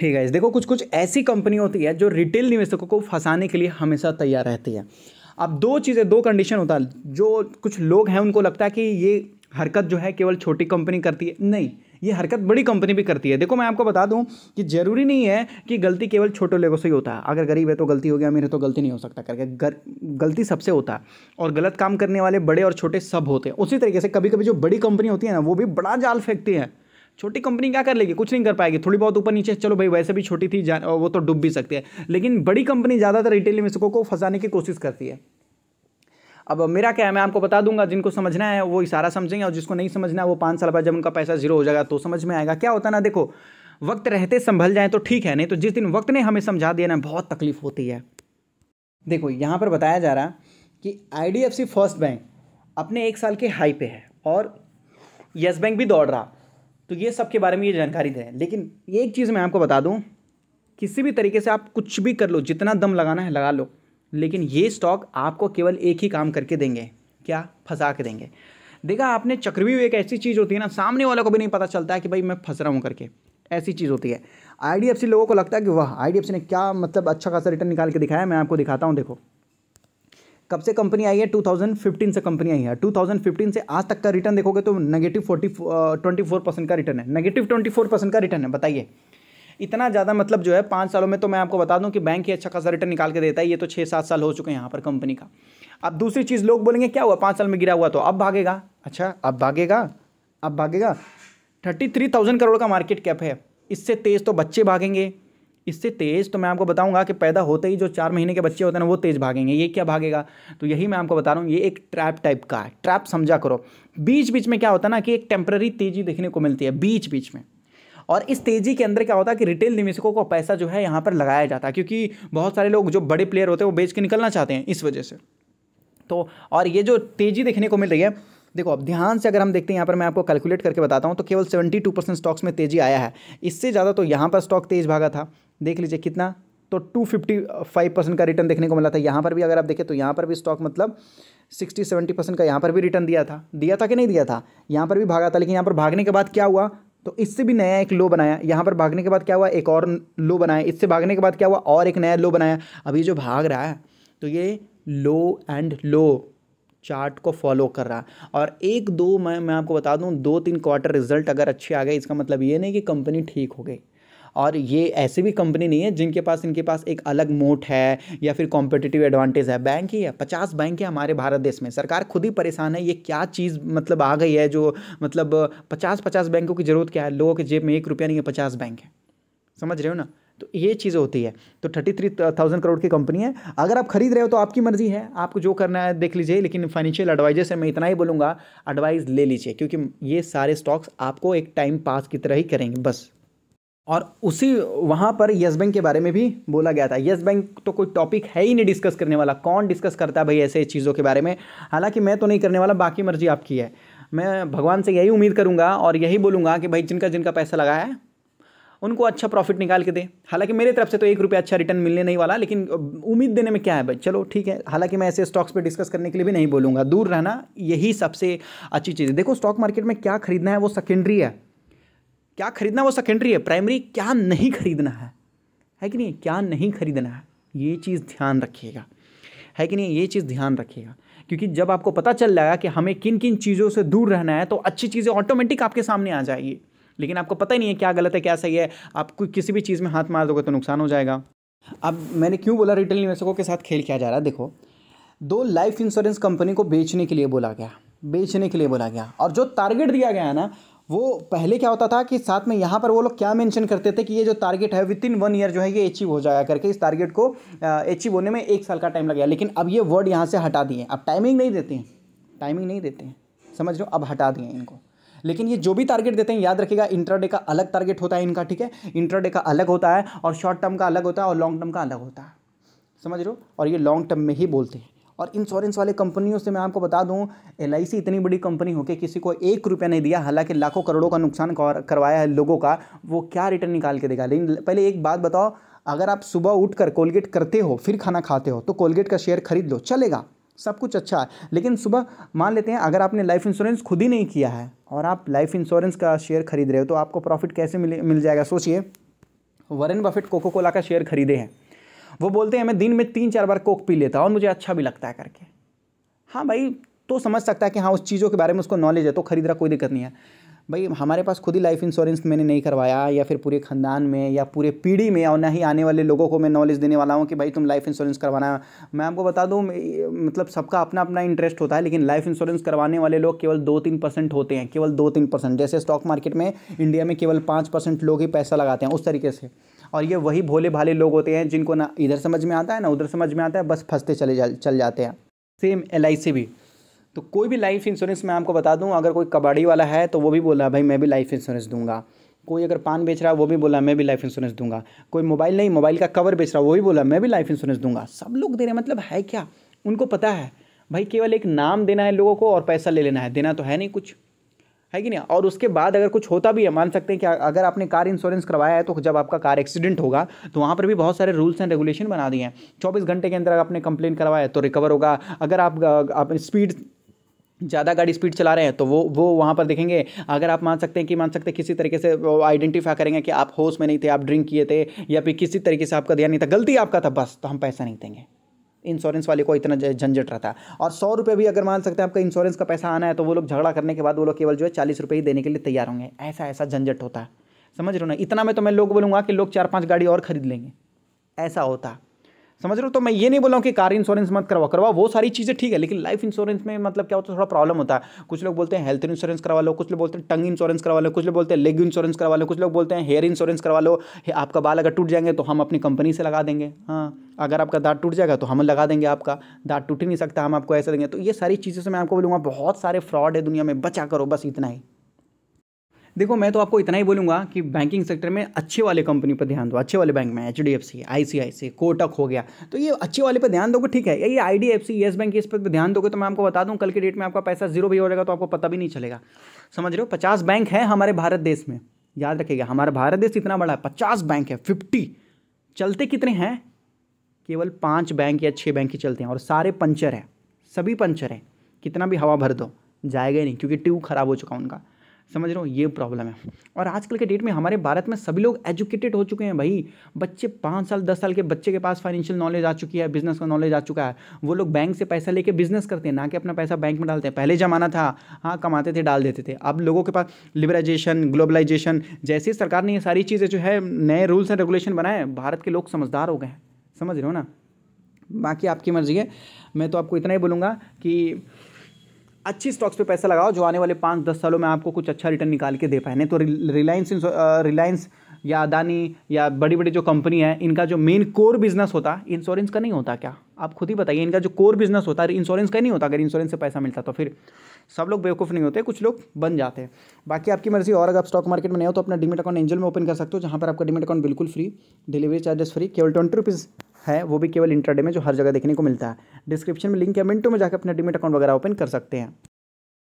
हे है गाइस देखो कुछ कुछ ऐसी कंपनी होती है जो रिटेल निवेशकों को फंसाने के लिए हमेशा तैयार रहती है अब दो चीज़ें दो कंडीशन होता है जो कुछ लोग हैं उनको लगता है कि ये हरकत जो है केवल छोटी कंपनी करती है नहीं ये हरकत बड़ी कंपनी भी करती है देखो मैं आपको बता दूं कि ज़रूरी नहीं है कि गलती केवल छोटे लोगों से ही होता है अगर गरीब है तो गलती हो गया अमीर है तो गलती नहीं हो सकता करके गर, गलती सबसे होता है और गलत काम करने वाले बड़े और छोटे सब होते हैं उसी तरीके से कभी कभी जो बड़ी कंपनी होती है ना वो भी बड़ा जाल फेंकती है छोटी कंपनी क्या कर लेगी कुछ नहीं कर पाएगी थोड़ी बहुत ऊपर नीचे चलो भाई वैसे भी छोटी थी वो तो डूब भी सकती है लेकिन बड़ी कंपनी ज़्यादातर रिटेल निवेशकों को फंसाने की कोशिश करती है अब मेरा क्या है मैं आपको बता दूंगा जिनको समझना है वो इशारा समझेंगे और जिसको नहीं समझना है वो पाँच साल बाद जब उनका पैसा जीरो हो जाएगा तो समझ में आएगा क्या होता ना देखो वक्त रहते संभल जाए तो ठीक है नहीं तो जिस दिन वक्त ने हमें समझा दिया ना बहुत तकलीफ होती है देखो यहाँ पर बताया जा रहा कि आई फर्स्ट बैंक अपने एक साल के हाई पे है और यस बैंक भी दौड़ रहा तो ये सब के बारे में ये जानकारी दें लेकिन एक चीज़ मैं आपको बता दूँ किसी भी तरीके से आप कुछ भी कर लो जितना दम लगाना है लगा लो लेकिन ये स्टॉक आपको केवल एक ही काम करके देंगे क्या फंसा के देंगे देखा आपने चक्रवी एक ऐसी चीज़ होती है ना सामने वाले को भी नहीं पता चलता है कि भाई मैं फंस रहा हूँ करके ऐसी चीज़ होती है आई लोगों को लगता है कि वाह आई ने क्या मतलब अच्छा खासा रिटर्न निकाल के दिखाया मैं आपको दिखाता हूँ देखो कब से कंपनी आई है 2015 से कंपनी आई है 2015 से आज तक का रिटर्न देखोगे तो negative forty twenty four percent का रिटर्न है नेगेटिव ट्वेंटी फोर परसेंट का रिटर्न है बताइए इतना ज़्यादा मतलब जो है पाँच सालों में तो मैं आपको बता दूं कि बैंक ही अच्छा खासा रिटर्न निकाल के देता है ये तो छः सात साल हो चुके हैं यहाँ पर कंपनी का अब दूसरी चीज़ लोग बोलेंगे क्या हुआ पाँच साल में गिरा हुआ तो अब भागेगा अच्छा अब भागेगा अब भागेगा थर्टी थ्री थाउजेंड करोड़ का मार्केट कैप है इससे तेज़ तो बच्चे भागेंगे इससे तेज़ तो मैं आपको बताऊंगा कि पैदा होते ही जो चार महीने के बच्चे होते हैं ना वो तेज़ भागेंगे ये क्या भागेगा तो यही मैं आपको बता रहा हूँ ये एक ट्रैप टाइप का है ट्रैप समझा करो बीच बीच में क्या होता है ना कि एक टेम्प्ररी तेज़ी देखने को मिलती है बीच बीच में और इस तेज़ी के अंदर क्या होता है कि रिटेल निवेशकों को पैसा जो है यहाँ पर लगाया जाता है क्योंकि बहुत सारे लोग जो बड़े प्लेयर होते हैं वो बेच के निकलना चाहते हैं इस वजह से तो और ये जो तेज़ी देखने को मिल रही है देखो अब ध्यान से अगर हम देखते हैं यहाँ पर मैं आपको कैलकुलेट करके बताता हूँ तो केवल सेवेंटी टू परसेंट स्टॉक्स में तेज़ी आया है इससे ज़्यादा तो यहाँ पर स्टॉक तेज़ भागा था देख लीजिए कितना तो 255 परसेंट का रिटर्न देखने को मिला था यहाँ पर भी अगर आप देखें तो यहाँ पर भी स्टॉक मतलब 60 70 परसेंट का यहाँ पर भी रिटर्न दिया था दिया था कि नहीं दिया था यहाँ पर भी भागा था लेकिन यहाँ पर भागने के बाद क्या हुआ तो इससे भी नया एक लो बनाया यहाँ पर भागने के बाद क्या हुआ एक और लो बनाया इससे भागने के बाद क्या हुआ और एक नया लो बनाया अभी जो भाग रहा है तो ये लो एंड लो चार्ट को फॉलो कर रहा है और एक दो मैं मैं आपको बता दूं दो तीन क्वार्टर रिजल्ट अगर अच्छे आ गए इसका मतलब ये नहीं कि कंपनी ठीक हो गई और ये ऐसी भी कंपनी नहीं है जिनके पास इनके पास एक अलग मोट है या फिर कॉम्पिटिटिव एडवांटेज है बैंक ही है पचास बैंक है हमारे भारत देश में सरकार खुद ही परेशान है ये क्या चीज़ मतलब आ गई है जो मतलब पचास पचास बैंकों की ज़रूरत क्या है लोगों के जेब में एक रुपया नहीं है पचास बैंक है समझ रहे हो ना तो ये चीज़ होती है तो थर्टी थ्री थाउजेंड करोड़ की कंपनी है अगर आप खरीद रहे हो तो आपकी मर्जी है आपको जो करना है देख लीजिए लेकिन फाइनेंशियल एडवाइजर से मैं इतना ही बोलूँगा एडवाइस ले लीजिए क्योंकि ये सारे स्टॉक्स आपको एक टाइम पास की तरह ही करेंगे बस और उसी वहाँ पर येस बैंक के बारे में भी बोला गया था येस बैंक तो कोई टॉपिक है ही नहीं डिस्कस करने वाला कौन डिस्कस करता है भाई ऐसे चीज़ों के बारे में हालांकि मैं तो नहीं करने वाला बाकी मर्जी आपकी है मैं भगवान से यही उम्मीद करूँगा और यही बोलूँगा कि भाई जिनका जिनका पैसा लगाया है उनको अच्छा प्रॉफिट निकाल के दे हालांकि मेरे तरफ से तो एक रुपया अच्छा रिटर्न मिलने नहीं वाला लेकिन उम्मीद देने में क्या है भाई चलो ठीक है हालांकि मैं ऐसे स्टॉक्स पे डिस्कस करने के लिए भी नहीं बोलूँगा दूर रहना यही सबसे अच्छी चीज़ है देखो स्टॉक मार्केट में क्या खरीदना है वो सेकेंडरी है क्या खरीदना वो सेकेंडरी है प्राइमरी क्या नहीं खरीदना है है कि नहीं क्या नहीं खरीदना है ये चीज़ ध्यान रखिएगा है कि नहीं ये चीज़ ध्यान रखिएगा क्योंकि जब आपको पता चल जाएगा कि हमें किन किन चीज़ों से दूर रहना है तो अच्छी चीज़ें ऑटोमेटिक आपके सामने आ जाएगी लेकिन आपको पता ही नहीं है क्या गलत है क्या सही है आप कोई किसी भी चीज़ में हाथ मार दोगे तो नुकसान हो जाएगा अब मैंने क्यों बोला रिटेल निवेशकों के साथ खेल किया जा रहा है देखो दो लाइफ इंश्योरेंस कंपनी को बेचने के लिए बोला गया बेचने के लिए बोला गया और जो टारगेट दिया गया है ना वो पहले क्या होता था कि साथ में यहाँ पर वो लोग क्या मेंशन करते थे कि ये जो टारगेट है विद इन वन ईयर जो है ये अचीव हो जाएगा करके इस टारगेट को अचीव होने में एक साल का टाइम लगेगा लेकिन अब ये वर्ड यहाँ से हटा दिए अब टाइमिंग नहीं देते हैं टाइमिंग नहीं देते हैं समझ लो अब हटा दिए इनको लेकिन ये जो भी टारगेट देते हैं याद रखिएगा इंटरडे का अलग टारगेट होता है इनका ठीक है इंटरडे का अलग होता है और शॉर्ट टर्म का अलग होता है और लॉन्ग टर्म का अलग होता है समझ लो और ये लॉन्ग टर्म में ही बोलते हैं और इंश्योरेंस वाले कंपनियों से मैं आपको बता दूं एल इतनी बड़ी कंपनी होकर किसी को एक रुपया नहीं दिया हालांकि लाखों करोड़ों का नुकसान करवाया है लोगों का वो क्या रिटर्न निकाल के देगा लेकिन पहले एक बात बताओ अगर आप सुबह उठकर कोलगेट करते हो फिर खाना खाते हो तो कोलगेट का शेयर खरीद लो चलेगा सब कुछ अच्छा है लेकिन सुबह मान लेते हैं अगर आपने लाइफ इंश्योरेंस खुद ही नहीं किया है और आप लाइफ इंश्योरेंस का शेयर खरीद रहे हो तो आपको प्रॉफिट कैसे मिल जाएगा सोचिए वरन बफेट कोको कोला का शेयर खरीदे हैं वो बोलते हैं मैं दिन में तीन चार बार कोक पी लेता हूँ और मुझे अच्छा भी लगता है करके हाँ भाई तो समझ सकता है कि हाँ उस चीज़ों के बारे में उसको नॉलेज है तो खरीद रहा कोई दिक्कत नहीं है भाई हमारे पास खुद ही लाइफ इंश्योरेंस मैंने नहीं करवाया या फिर पूरे ख़ानदान में या पूरे पीढ़ी में और ना ही आने वाले लोगों को मैं नॉलेज देने वाला हूँ कि भाई तुम लाइफ इंश्योरेंस करवाना मैं आपको बता दूँ मतलब सबका अपना अपना इंटरेस्ट होता है लेकिन लाइफ इंश्योरेंस करवाने वाले लोग केवल दो तीन परसेंट होते हैं केवल दो तीन परसेंट जैसे स्टॉक मार्केट में इंडिया में केवल पाँच परसेंट लोग ही पैसा लगाते हैं उस तरीके से और ये वही भोले भाले लोग होते हैं जिनको ना इधर समझ में आता है ना उधर समझ में आता है बस फंसते चले जा चल जाते हैं सेम एल भी तो कोई भी लाइफ इंश्योरेंस मैं आपको बता दूँ अगर कोई कबाड़ी वाला है तो वो भी बोला भाई मैं भी लाइफ इंश्योरेंस दूंगा कोई अगर पान बेच रहा है वो भी बोला मैं भी लाइफ इंश्योरेंस दूंगा कोई मोबाइल नहीं मोबाइल का कवर बेच रहा वो भी बोला मैं भी लाइफ इंश्योरेंस दूंगा सब लोग दे रहे मतलब है क्या उनको पता है भाई केवल एक नाम देना है लोगों को और पैसा ले लेना है देना तो है नहीं कुछ है कि नहीं और उसके बाद अगर कुछ होता भी है मान सकते हैं कि अगर आपने कार इंश्योरेंस करवाया है तो जब आपका कार एक्सीडेंट होगा तो वहाँ पर भी बहुत सारे रूल्स एंड रेगुलेशन बना दिए हैं चौबीस घंटे के अंदर आपने कंप्लेन करवाया तो रिकवर होगा अगर आप, आप स्पीड ज़्यादा गाड़ी स्पीड चला रहे हैं तो वो वो वहाँ पर देखेंगे अगर आप मान सकते हैं कि मान सकते हैं किसी तरीके से आइडेंटिफाई करेंगे कि आप होश में नहीं थे आप ड्रिंक किए थे या फिर किसी तरीके से आपका ध्यान नहीं था गलती आपका था बस तो हम पैसा नहीं देंगे इंश्योरेंस वाले को इतना झंझट रहता है और सौ रुपये भी अगर मान सकते हैं आपका इंश्योरेंस का पैसा आना है तो वो लोग झगड़ा करने के बाद वो लोग केवल जो है चालीस रुपये ही देने के लिए तैयार होंगे ऐसा ऐसा झंझट होता है समझ रहे हो ना इतना में तो मैं लोग बोलूँगा कि लोग चार पाँच गाड़ी और खरीद लेंगे ऐसा होता समझ रहे हो तो मैं ये नहीं बोला हूँ कि कार इंश्योरेंस मत करवा करवा वो सारी चीज़ें ठीक है लेकिन लाइफ इंश्योरेंस में मतलब क्या होता है थोड़ा प्रॉब्लम होता है कुछ लोग बोलते हैं हेल्थ इंश्योरेंस करवा लो कुछ लोग बोलते हैं टंग इंश्योरेंस करवा लो कुछ लोग बोलते हैं लेग इंश्योरेंस करवा लो कुछ लोग बोलते हैं हेयर इंश्योरेंस करवा लो आपका बाल अगर टूट जाएंगे तो हम अपनी कंपनी से लगा देंगे हाँ अगर आपका दाँत टूट जाएगा तो हम लगा देंगे आपका दाँत टूट ही नहीं सकता हम आपको ऐसा देंगे तो ये सारी चीज़ों से मैं आपको बोलूँगा बहुत सारे फ्रॉड है दुनिया में बचा करो बस इतना ही देखो मैं तो आपको इतना ही बोलूँगा कि बैंकिंग सेक्टर में अच्छे वाले कंपनी पर ध्यान दो अच्छे वाले बैंक में H D F C I C I C Kotak हो गया तो ये अच्छे वाले पर ध्यान दोगे ठीक है ये I D F C Yes Bank इस पर ध्यान दोगे तो मैं आपको बता दूँ कल के डेट में आपका पैसा जीरो भी हो जाएगा तो आपको पता भी नहीं चलेगा समझ रहे हो पचास बैंक है हमारे भारत देश में याद रखिएगा हमारा भारत देश इतना बड़ा है पचास बैंक है फिफ्टी चलते कितने हैं केवल पाँच बैंक या छः बैंक ही चलते हैं और सारे पंचर हैं सभी पंचर हैं कितना भी हवा भर दो जाएगा ही नहीं क्योंकि ट्यूब खराब हो चुका उनका समझ रहे हो ये प्रॉब्लम है और आजकल के डेट में हमारे भारत में सभी लोग एजुकेटेड हो चुके हैं भाई बच्चे पाँच साल दस साल के बच्चे के पास फाइनेंशियल नॉलेज आ चुकी है बिजनेस का नॉलेज आ चुका है वो लोग बैंक से पैसा लेके बिजनेस करते हैं ना कि अपना पैसा बैंक में डालते हैं पहले ज़माना था हाँ कमाते थे डाल देते थे अब लोगों के पास लिबराइजेशन ग्लोबलाइजेशन जैसे सरकार ने ये सारी चीज़ें जो है नए रूल्स एंड रेगुलेशन बनाए भारत के लोग समझदार हो गए हैं समझ रहे हो ना बाकी आपकी मर्ज़ी है मैं तो आपको इतना ही बोलूँगा कि अच्छी स्टॉक्स पे पैसा लगाओ जो आने वाले पाँच दस सालों में आपको कुछ अच्छा रिटर्न निकाल के दे पाए नहीं तो रिलायंस रिलायंस या अदानी या बड़ी बड़ी जो कंपनी है इनका जो मेन कोर बिजनेस होता इंश्योरेंस का नहीं होता क्या आप खुद ही बताइए इनका जो कोर बिजनेस होता है इंश्योरेंस का नहीं होता अगर इंश्योरेंस से पैसा मिलता तो फिर सब लोग बेवकूफ़ नहीं होते कुछ लोग बन जाते हैं बाकी आपकी मर्जी और अगर आप स्टॉक मार्केट में नहीं हो तो अपना डिमिट अकाउंट एंजल में ओपन कर सकते हो जहाँ पर आपका डिमिट अकाउंट बिल्कुल फ्री डिलीवरी चार्जेस फ्री केवल ट्वेंटी रुपीज़ है वो भी केवल इंटरडे में जो हर जगह देखने को मिलता है डिस्क्रिप्शन में लिंक है मिनटों में जाकर अपना डिमेट अकाउंट वगैरह ओपन कर सकते हैं